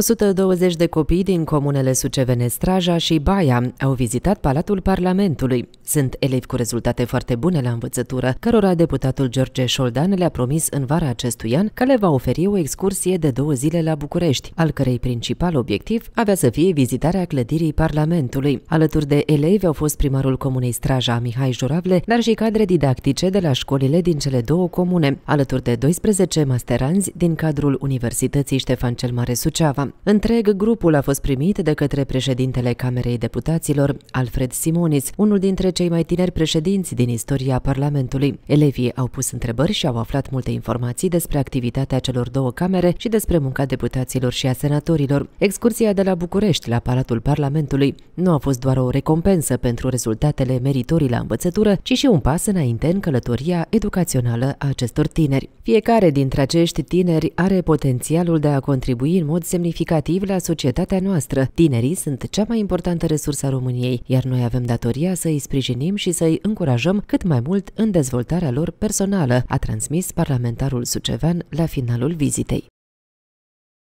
120 de copii din comunele Sucevene, Straja și Baia au vizitat Palatul Parlamentului. Sunt elevi cu rezultate foarte bune la învățătură, cărora deputatul George Șoldan le-a promis în vara acestui an că le va oferi o excursie de două zile la București, al cărei principal obiectiv avea să fie vizitarea clădirii Parlamentului. Alături de elevi au fost primarul comunei Straja, Mihai Juravle, dar și cadre didactice de la școlile din cele două comune, alături de 12 masteranzi din cadrul Universității Ștefan cel Mare Suceava. Suceava. Întreg grupul a fost primit de către președintele Camerei Deputaților, Alfred Simonis, unul dintre cei mai tineri președinți din istoria Parlamentului. Elevii au pus întrebări și au aflat multe informații despre activitatea celor două camere și despre munca deputaților și a senatorilor. Excursia de la București la Palatul Parlamentului nu a fost doar o recompensă pentru rezultatele meritorii la învățătură, ci și un pas înainte în călătoria educațională a acestor tineri. Fiecare dintre acești tineri are potențialul de a contribui în mod semnificativ semnificativ la societatea noastră. Tinerii sunt cea mai importantă resursă a României, iar noi avem datoria să îi sprijinim și să îi încurajăm cât mai mult în dezvoltarea lor personală, a transmis parlamentarul sucevean la finalul vizitei.